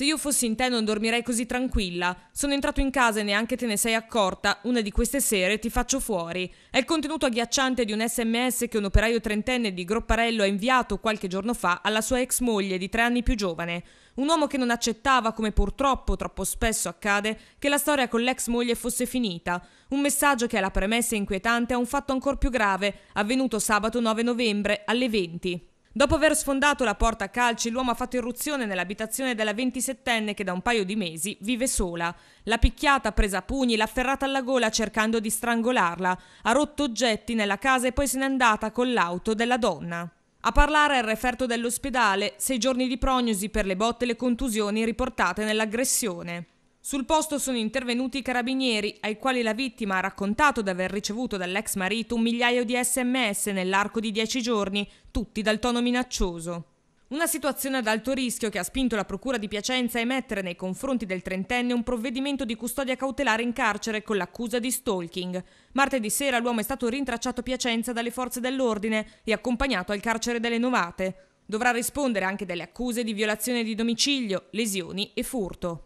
Se io fossi in te non dormirei così tranquilla. Sono entrato in casa e neanche te ne sei accorta. Una di queste sere ti faccio fuori. È il contenuto agghiacciante di un sms che un operaio trentenne di Gropparello ha inviato qualche giorno fa alla sua ex moglie di tre anni più giovane. Un uomo che non accettava, come purtroppo troppo spesso accade, che la storia con l'ex moglie fosse finita. Un messaggio che è la premessa inquietante a un fatto ancora più grave, avvenuto sabato 9 novembre alle 20. Dopo aver sfondato la porta a calci, l'uomo ha fatto irruzione nell'abitazione della 27enne che da un paio di mesi vive sola. L'ha picchiata, presa a pugni, l'ha afferrata alla gola cercando di strangolarla, ha rotto oggetti nella casa e poi se n'è andata con l'auto della donna. A parlare al referto dell'ospedale, sei giorni di prognosi per le botte e le contusioni riportate nell'aggressione. Sul posto sono intervenuti i carabinieri, ai quali la vittima ha raccontato di aver ricevuto dall'ex marito un migliaio di sms nell'arco di dieci giorni, tutti dal tono minaccioso. Una situazione ad alto rischio che ha spinto la Procura di Piacenza a emettere nei confronti del trentenne un provvedimento di custodia cautelare in carcere con l'accusa di stalking. Martedì sera l'uomo è stato rintracciato a Piacenza dalle forze dell'ordine e accompagnato al carcere delle Novate. Dovrà rispondere anche delle accuse di violazione di domicilio, lesioni e furto.